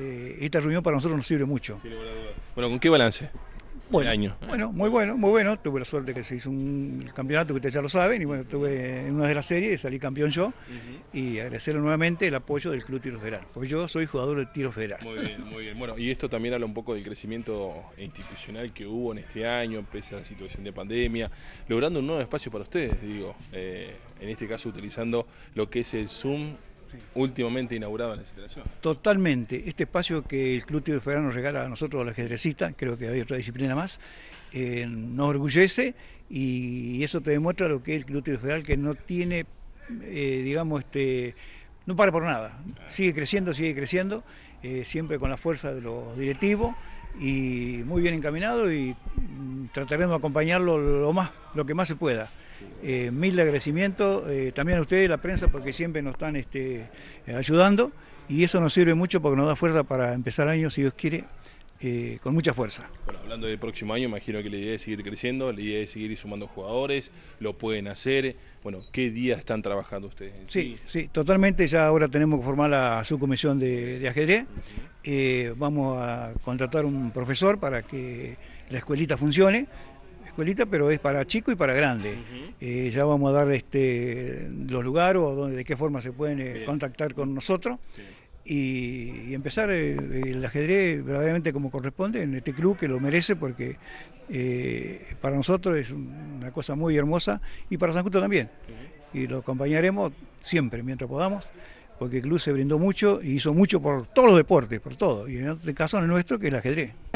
Eh, esta reunión para nosotros nos sirve mucho. bueno, ¿con qué balance? Bueno, año. bueno, muy bueno, muy bueno. Tuve la suerte que se hizo un campeonato, que ustedes ya lo saben, y bueno, estuve en una de las series, salí campeón yo, y agradecer nuevamente el apoyo del Club Tiro Federal, porque yo soy jugador de Tiro Federal. Muy bien, muy bien. Bueno, y esto también habla un poco del crecimiento institucional que hubo en este año, pese a la situación de pandemia, logrando un nuevo espacio para ustedes, digo, eh, en este caso utilizando lo que es el Zoom últimamente inaugurado en la instalación. Totalmente. Este espacio que el Club Tiro Federal... nos regala a nosotros, los ajedrecistas, creo que hay otra disciplina más, eh, nos orgullece y eso te demuestra lo que es el Club Tiro Federal, que no tiene, eh, digamos, este, no para por nada. Sigue creciendo, sigue creciendo, eh, siempre con la fuerza de los directivos y muy bien encaminado y trataremos de acompañarlo lo, más, lo que más se pueda. Eh, mil agradecimientos eh, también a ustedes, la prensa, porque siempre nos están este, eh, ayudando y eso nos sirve mucho porque nos da fuerza para empezar el año, si Dios quiere, con mucha fuerza. hablando del próximo año, imagino que la idea es seguir creciendo, la idea es seguir sumando jugadores, lo pueden hacer. Bueno, ¿qué día están trabajando ustedes? Sí, sí, totalmente. Ya ahora tenemos que formar la subcomisión de, ajedrez. Eh, vamos a contratar un profesor para que la escuelita funcione. Escuelita, pero es para chico y para grande. Eh, ya vamos a dar este, los lugares o donde, de qué forma se pueden eh, contactar con nosotros. Y, empezar el ajedrez verdaderamente como corresponde en este club que lo merece porque para nosotros es una cosa muy hermosa y para San Justo también. Y lo acompañaremos siempre mientras podamos porque el club se brindó mucho y hizo mucho por todos los deportes, por todo, y en este caso en el nuestro que es el ajedrez.